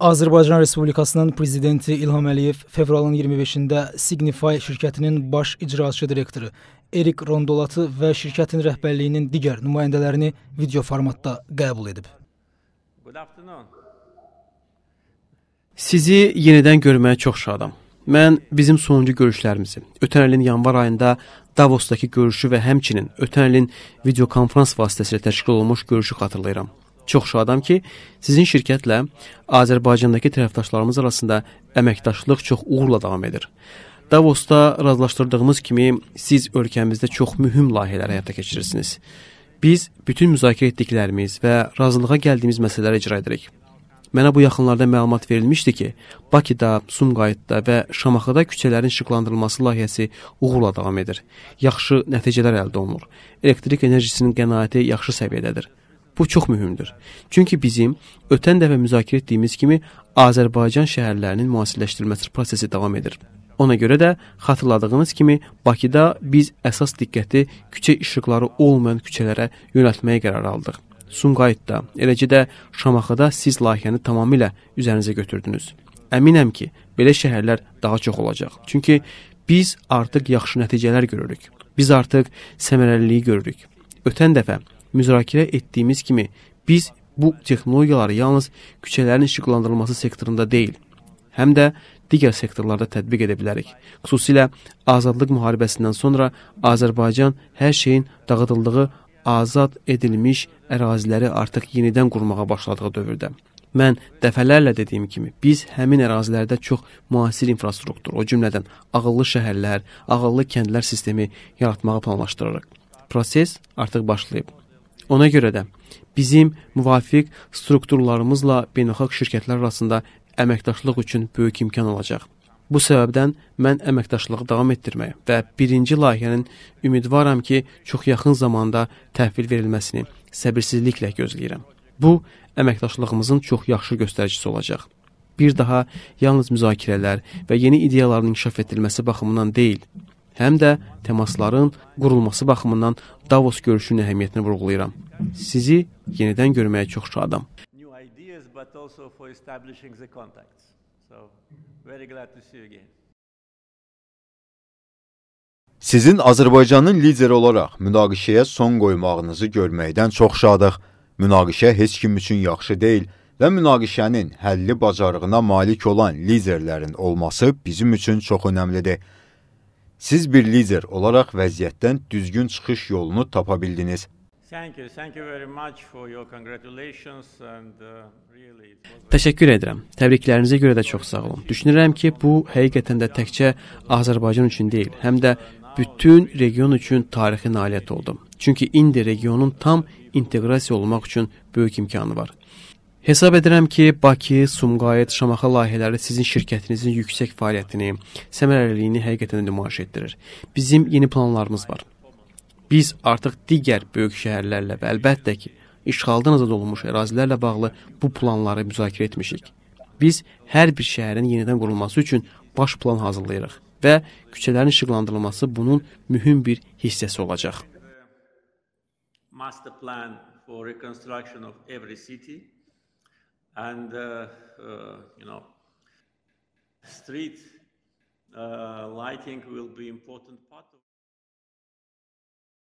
Azərbaycan Respublikasının prezidenti İlham Əliyev fevralın 25-də Signify şirkətinin baş icraçı direktoru Erik Rondolatı və şirkətin rəhbərliyinin digər nümayəndələrini video formatda qəbul edib. Sizi yenidən görməyə çox şadam. Mən bizim sonuncu görüşlərimizi, ötən ilin yanvar ayında Davosdakı görüşü və həmçinin ötən ilin videokonfrans vasitəsilə təşkil olunmuş görüşü xatırlayıram. Çox şadam ki, sizin şirkətlə Azərbaycandakı tərəfdaşlarımız arasında əməkdaşlıq çox uğurla davam edir. Davosda razılaşdırdığımız kimi siz ölkəmizdə çox mühüm layihələr həyata keçirirsiniz. Biz bütün müzakirə etdiklərimiz və razılığa gəldiyimiz məsələləri icra edirik. Mənə bu yaxınlarda məlumat verilmişdi ki, Bakıda, Sumqayıtda və Şamaxıda küçələrin işıqlandırılması layihəsi uğurla davam edir. Yaxşı nəticələr əldə olunur. Elektrik enerjisinin qənaəti yaxşı səviyyədədir. Bu çox mühümdür. Çünki bizim ötən dəfə müzakirə etdiyimiz kimi Azərbaycan şəhərlərinin müasirləşdirilməsi prosesi davam edir. Ona görə də xatırladığınız kimi Bakıda biz əsas diqqəti küçə işıqları olmayan küçələrə yönəltməyə qərar aldıq. Sumqayıtda, eləcə də Şamaxıda siz layihəni tamamilə üzərinizə götürdünüz. Əminəm ki, belə şəhərlər daha çox olacaq. Çünki biz artıq yaxşı nəticələr görürük. Biz artıq səmərəliliyi görürük. Ötən dəfə müzakirə etdiyimiz kimi biz bu texnologiyaları yalnız küçələrin işıqlandırılması sektorunda deyil, həm də digər sektorlarda tətbiq edə bilərik. Xüsusilə azadlıq müharibəsindən sonra Azərbaycan hər şeyin dağıdıldığı azad edilmiş əraziləri artıq yenidən qurmağa başladığı dövrdə. Mən dəfələrlə dediyim kimi, biz həmin ərazilərdə çox müasir infrastruktur, o cümlədən ağıllı şəhərlər, ağıllı kəndlər sistemi yaratmağı planlaşdırırıq. Proses artıq başlayıb. Ona görə də bizim müvafiq strukturlarımızla beynəlxalq şirkətlər arasında əməkdaşlıq üçün böyük imkan olacaq. Bu səbəbdən mən əməkdaşlığı davam etdirməyə və birinci layihənin ümidvaram ki, çox yaxın zamanda təhvil verilməsini səbirsizliklə gözləyirəm. Bu, əməkdaşlığımızın çox yaxşı göstəricisi olacaq. Bir daha yalnız müzakirələr və yeni ideyaların inkişaf etdirilməsi baxımından deyil, həm də təmasların qurulması baxımından Davos görüşünün əhəmiyyətini vurğulayıram. Sizi yenidən görməyə çox şadam. Sizin Azərbaycanın lideri olaraq münaqişəyə son qoymağınızı görməkdən çox şadıq. Münaqişə heç kim üçün yaxşı deyil və münaqişənin həlli bacarığına malik olan liderlərin olması bizim üçün çox önəmlidir. Siz bir lider olaraq vəziyyətdən düzgün çıxış yolunu tapa bildiniz. Uh, Təşəkkür edirəm. Təbriklərinizə görə də çox sağ olun. Düşünürəm ki, bu həqiqətən də təkcə Azərbaycan üçün deyil, həm də bütün region üçün tarixi nailiyyət oldu. Çünki indi regionun tam inteqrasiya olmaq üçün böyük imkanı var. Hesab edirəm ki, Bakı, Sumqayıt, Şamaxı layihələri sizin şirkətinizin yüksək fəaliyyətini, səmərəliliyini həqiqətən nümayiş etdirir. Bizim yeni planlarımız var. Biz artıq digər böyük şəhərlərlə və əlbəttə ki, işğaldan azad olunmuş ərazilərlə bağlı bu planları müzakirə etmişik. Biz hər bir şəhərin yenidən qurulması üçün baş plan hazırlayırıq və küçələrin işıqlandırılması bunun mühüm bir hissəsi olacaq. Master plan for reconstruction of every city and uh, uh, you know, street uh, lighting will be important part of